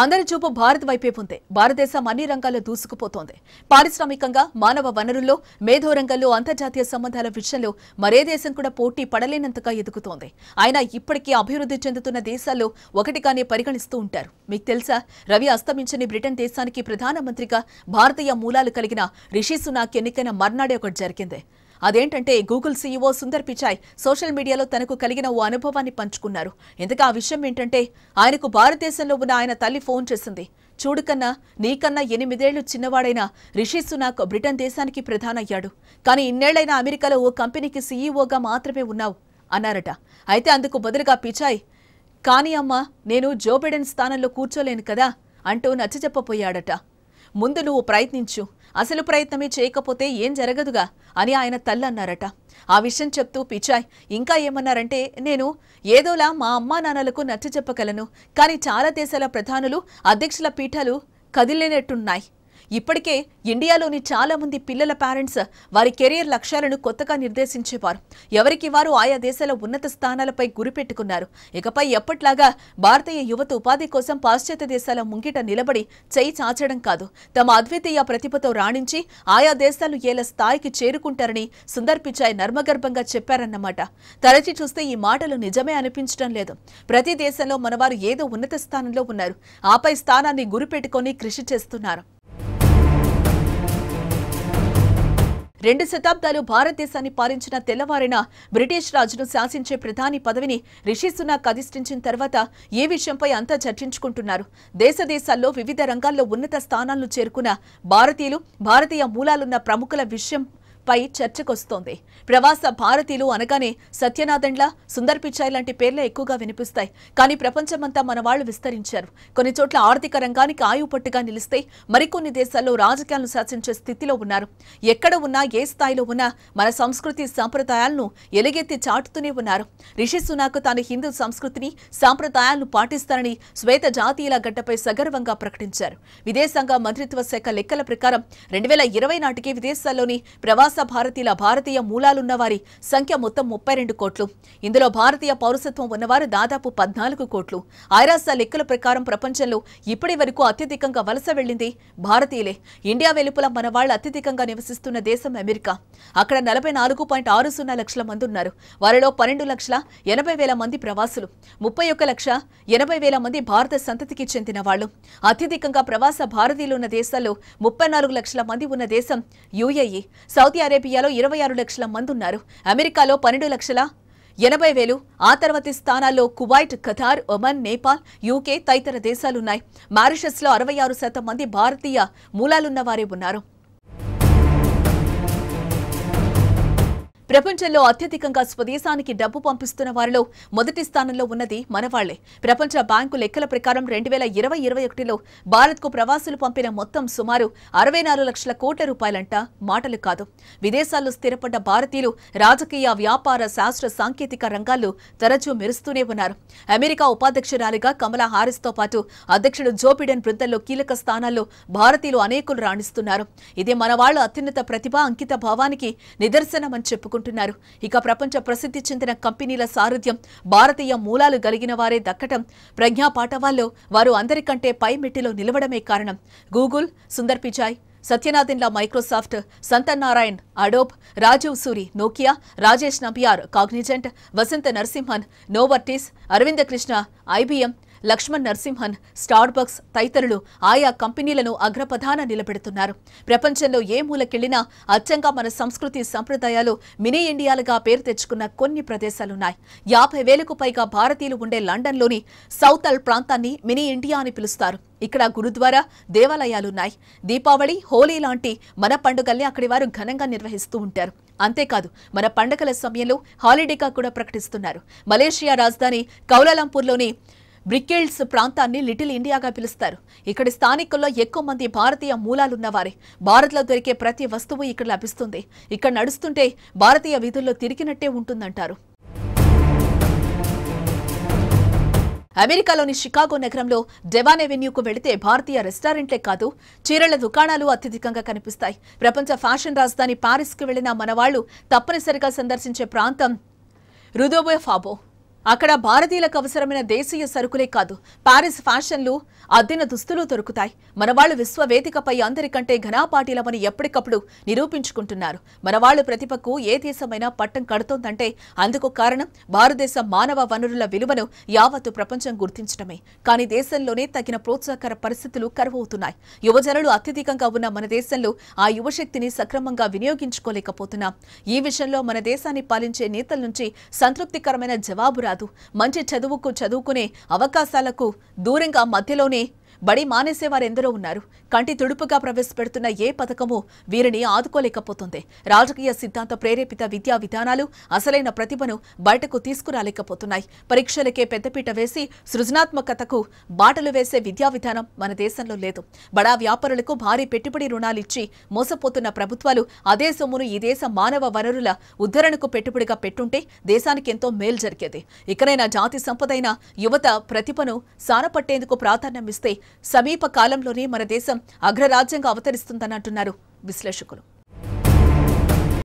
అందరి చూపు భారత్ వైపే ఉంది భారతదేశం అన్ని రంగాల్లో దూసుకుపోతోంది పారిశ్రామికంగా మానవ వనరుల్లో మేధో రంగంలో అంతర్జాతీయ సంబంధాల విషయంలో మరే దేశం కూడా పోటీ పడలేనంతగా ఎదుగుతోంది అయినా ఇప్పటికీ అభివృద్ధి చెందుతున్న దేశాల్లో ఒకటిగానే పరిగణిస్తూ ఉంటారు మీకు తెలుసా రవి అస్తమించని బ్రిటన్ దేశానికి ప్రధానమంత్రిగా భారతీయ మూలాలు కలిగిన రిషి సునాక్ ఎన్నికైన మర్నాడే ఒకటి జరిగింది అదేంటంటే Google CEO Sundar Pichai social మీడియాలో తనకు కలిగిన ఓ అనుభవాన్ని పంచుకున్నారు ఇంతగా ఆ విషయం ఏంటంటే ఆయనకు భారతదేశంలో ఉన్న ఆయన తల్లి ఫోన్ చేసింది చూడుకన్నా నీకన్నా ఎనిమిదేళ్లు చిన్నవాడైన రిషి సునాక్ బ్రిటన్ దేశానికి ప్రధానయ్యాడు కానీ ఇన్నేళ్లైన అమెరికాలో ఓ కంపెనీకి సీఈఓగా మాత్రమే ఉన్నావు అన్నారట అయితే అందుకు బదులుగా పిచాయ్ కానీ అమ్మా నేను జో స్థానంలో కూర్చోలేను కదా అంటూ నచ్చజెప్పపోయాడట ముందు నువ్వు ప్రయత్నించు అసలు ప్రయత్నమే చేయకపోతే ఏం జరగదుగా అని ఆయన తల్లన్నారట ఆ విషయం చెప్తూ పిచాయ్ ఇంకా ఏమన్నారంటే నేను ఏదోలా మా అమ్మా నాన్నలకు నచ్చ చెప్పగలను కానీ చాలా దేశాల ప్రధానులు అధ్యక్షుల పీఠాలు కదిలేనట్టున్నాయి ఇప్పటికే ఇండియాలోని చాలామంది పిల్లల పేరెంట్స్ వారి కెరీర్ లక్ష్యాలను కొత్తగా నిర్దేశించేవారు ఎవరికి వారు ఆయా దేశాల ఉన్నత స్థానాలపై గురిపెట్టుకున్నారు ఇకపై ఎప్పట్లాగా భారతీయ యువత ఉపాధి కోసం పాశ్చాత్య దేశాల ముంగిట నిలబడి చేయి చాచడం కాదు తమ అద్వితీయ ప్రతిభతో రాణించి ఆయా దేశాలు ఏల స్థాయికి చేరుకుంటారని సుందర్ పిచాయ్ నర్మగర్భంగా చెప్పారన్నమాట తరచి చూస్తే ఈ మాటలు నిజమే అనిపించడం లేదు ప్రతి దేశంలో మనవారు ఏదో ఉన్నత స్థానంలో ఉన్నారు ఆపై స్థానాన్ని గురిపెట్టుకొని కృషి చేస్తున్నారు రెండు శతాబ్దాలు భారతదేశాన్ని పాలించిన తెల్లవారిన బ్రిటిష్ రాజును శాసించే ప్రధాని పదవిని రిషి సునాక్ అధిష్ఠించిన తర్వాత ఏ విషయంపై అంతా చర్చించుకుంటున్నారు దేశ దేశాల్లో వివిధ రంగాల్లో ఉన్నత స్థానాలను చేరుకున్న భారతీయులు భారతీయ మూలాలున్న ప్రముఖుల విషయం పై చర్చకొస్తోంది ప్రవాస భారతీయులు అనగానే సత్యనాథండ్ల సుందర్ పిచాయ్ లాంటి పేర్లే ఎక్కువగా వినిపిస్తాయి కానీ ప్రపంచమంతా మన వాళ్లు విస్తరించారు కొన్ని చోట్ల ఆర్థిక రంగానికి ఆయుపట్టుగా నిలిస్తే మరికొన్ని దేశాల్లో రాజకీయాలను శాసించే స్థితిలో ఉన్నారు ఎక్కడ ఉన్నా ఏ స్థాయిలో ఉన్నా మన సంస్కృతి సాంప్రదాయాలను ఎలుగెత్తి చాటుతూనే ఉన్నారు రిషి సునాకు తాను హిందూ సంస్కృతిని సాంప్రదాయాలను పాటిస్తానని శ్వేత జాతీయుల గడ్డపై సగర్వంగా ప్రకటించారు విదేశాంగ మంత్రిత్వ శాఖ లెక్కల ప్రకారం రెండు నాటికి విదేశాల్లోని ప్రవాస ప్రవాస భారతీయుల భారతీయ మూలాలున్న వారి సంఖ్య మొత్తం ముప్పై రెండు కోట్లు ఇందులో భారతీయ పౌరసత్వం ఉన్నవారు దాదాపు పద్నాలుగు కోట్లు ఐరాస లెక్కల ప్రకారం ప్రపంచంలో ఇప్పటి వరకు అత్యధికంగా వలస వెళ్లింది భారతీయులే ఇండియా వెలుపల మన వాళ్ళు అత్యధికంగా నివసిస్తున్న దేశం అమెరికా అక్కడ నలభై నాలుగు పాయింట్ ఆరు సున్నా లక్షల మంది ఉన్నారు వారిలో పన్నెండు లక్షల ఎనభై వేల మంది ప్రవాసులు ముప్పై ఒక్క లక్ష ఎనభై వేల మంది భారత సంతతికి చెందిన వాళ్ళు అత్యధికంగా ప్రవాస భారతీయులు ఉన్న దేశాల్లో ముప్పై నాలుగు లక్షల మంది ఉన్న దేశం యుఏఈ సౌదీ సౌదీ అరేబియాలో ఇరవై ఆరు లక్షల మంది ఉన్నారు అమెరికాలో పన్నెండు లక్షల ఎనభై వేలు ఆ తర్వాతి స్థానాల్లో Kuwait Qatar Oman Nepal UK తదితర దేశాలున్నాయి మారిషస్లో అరవై ఆరు శాతం మంది భారతీయ మూలాలున్న వారే ఉన్నారు ప్రపంచంలో అత్యధికంగా స్వదేశానికి డబ్బు పంపిస్తున్న వారిలో మొదటి స్థానంలో ఉన్నది మనవాళ్లే ప్రపంచ బ్యాంకు లెక్కల ప్రకారం రెండు వేల ఇరవై ఇరవై ఒకటిలో భారత్కు ప్రవాసులు పంపిన మొత్తం సుమారు అరవై నాలుగు లక్షల కోట్ల రూపాయలంట మాటలు కాదు విదేశాల్లో స్థిరపడ్డ భారతీయులు రాజకీయ వ్యాపార శాస్త్ర సాంకేతిక రంగాల్లో తరచూ మెరుస్తూనే ఉన్నారు అమెరికా ఉపాధ్యక్షురాలిగా కమలా హారిస్తో పాటు అధ్యక్షుడు బిడెన్ బృందంలో కీలక స్థానాల్లో భారతీయులు అనేకులు రాణిస్తున్నారు ఇది మనవాళ్ల అత్యున్నత ప్రతిభ అంకిత భావానికి నిదర్శనమని చెప్పుకున్నారు చేసుకుంటున్నారు ఇక ప్రపంచ ప్రసిద్ధి చెందిన కంపెనీల సారథ్యం భారతీయ మూలాలు కలిగిన వారే దక్కటం ప్రజ్ఞాపాఠవాల్లో పాఠవాల్లో వారు అందరికంటే పై మెట్టిలో నిలవడమే కారణం గూగుల్ సుందర్ పిచాయ్ సత్యనాథన్లా మైక్రోసాఫ్ట్ సంతనారాయణ్ Narayen Adobe Rajeev Suri Nokia Rajesh Nambiar Cognizant Vasant Narasimhan Novartis Arvind Krishna IBM Laxman Narasimhan Starbucks తదితరులు ఆయా కంపెనీలను అగ్రప్రధాన నిలబెడుతున్నారు ప్రపంచంలో ఏ మూలకెళ్లినా అచ్చంగా మన సంస్కృతి సంప్రదాయాలు మినీ ఇండియాలుగా పేరు తెచ్చుకున్న కొన్ని ప్రదేశాలున్నాయి యాభై వేలకు పైగా భారతీయులు ఉండే లండన్లోని సౌతల్ ప్రాంతాన్ని మినీ ఇండియా అని పిలుస్తారు ఇక్కడ గురుద్వారా దేవాలయాలున్నాయి దీపావళి హోలీ లాంటి మన పండుగల్ని అక్కడి వారు ఘనంగా నిర్వహిస్తూ ఉంటారు అంతేకాదు మన పండుగల సమయంలో హాలిడేగా కూడా ప్రకటిస్తున్నారు మలేషియా రాజధాని కౌలలంపూర్లోని బ్రిక్కిల్స్ ప్రాంతాన్ని లిటిల్ ఇండియాగా పిలుస్తారు ఇక్కడ స్థానికుల్లో ఎక్కువ మంది భారతీయ మూలాలున్నవారే భారత్లో దొరికే ప్రతి వస్తువు ఇక్కడ లభిస్తుంది ఇక్కడ నడుస్తుంటే భారతీయ వీధుల్లో తిరిగినట్టే ఉంటుందంటారు అమెరికాలోని షికాగో నగరంలో డెవాన్ ఎవెన్యూకు వెళితే భారతీయ రెస్టారెంట్లే కాదు చీరల దుకాణాలు అత్యధికంగా కనిపిస్తాయి ప్రపంచ ఫ్యాషన్ రాజధాని పారిస్కు వెళ్లిన మనవాళ్లు తప్పనిసరిగా సందర్శించే ప్రాంతం రుదోబోయ్ ఫాబో అక్కడ భారతీయులకు అవసరమైన దేశీయ సరుకులే కాదు ప్యారిస్ ఫ్యాషన్లు అద్దెన దుస్తులు దొరుకుతాయి మనవాళ్లు విశ్వవేదికపై అందరికంటే ఘనాపాటీలమని ఎప్పటికప్పుడు నిరూపించుకుంటున్నారు మనవాళ్లు ప్రతిభకు ఏ దేశమైనా పట్టం కడుతోందంటే అందుకు కారణం భారతదేశ మానవ వనరుల విలువను యావత్తు ప్రపంచం గుర్తించడమే కానీ దేశంలోనే తగిన ప్రోత్సాహకర పరిస్థితులు కరువవుతున్నాయి యువజనులు అత్యధికంగా ఉన్న మన దేశంలో ఆ యువశక్తిని సక్రమంగా వినియోగించుకోలేకపోతున్నాం ఈ విషయంలో మన దేశాన్ని పాలించే నేతల నుంచి సంతృప్తికరమైన జవాబు రాదు కాదు మంచి చదువుకు చదువుకునే అవకాశాలకు దూరంగా మధ్యలోనే బడి మానేసేవారెందరో ఉన్నారు కంటి తుడుపుగా ప్రవేశపెడుతున్న ఏ పథకమూ వీరిని ఆదుకోలేకపోతుంది రాజకీయ సిద్ధాంత ప్రేరేపిత విద్యా విధానాలు అసలైన ప్రతిభను బయటకు తీసుకురాలేకపోతున్నాయి పరీక్షలకే పెద్దపీట వేసి సృజనాత్మకతకు బాటలు వేసే విద్యా విధానం మన దేశంలో లేదు బడా వ్యాపారులకు భారీ పెట్టుబడి రుణాలిచ్చి మోసపోతున్న ప్రభుత్వాలు అదే సొమ్మును ఈ దేశ మానవ వనరుల ఉద్దరణకు పెట్టుబడిగా పెట్టుంటే దేశానికి ఎంతో మేలు జరిగేది ఇకనైనా జాతి సంపదైన యువత ప్రతిభను సానపట్టేందుకు ప్రాధాన్యమిస్తే సమీప కాలంలోనే మన దేశం అగ్రరాజ్యంగా అవతరిస్తుందన్నట్టున్నారు విశ్లేషకులు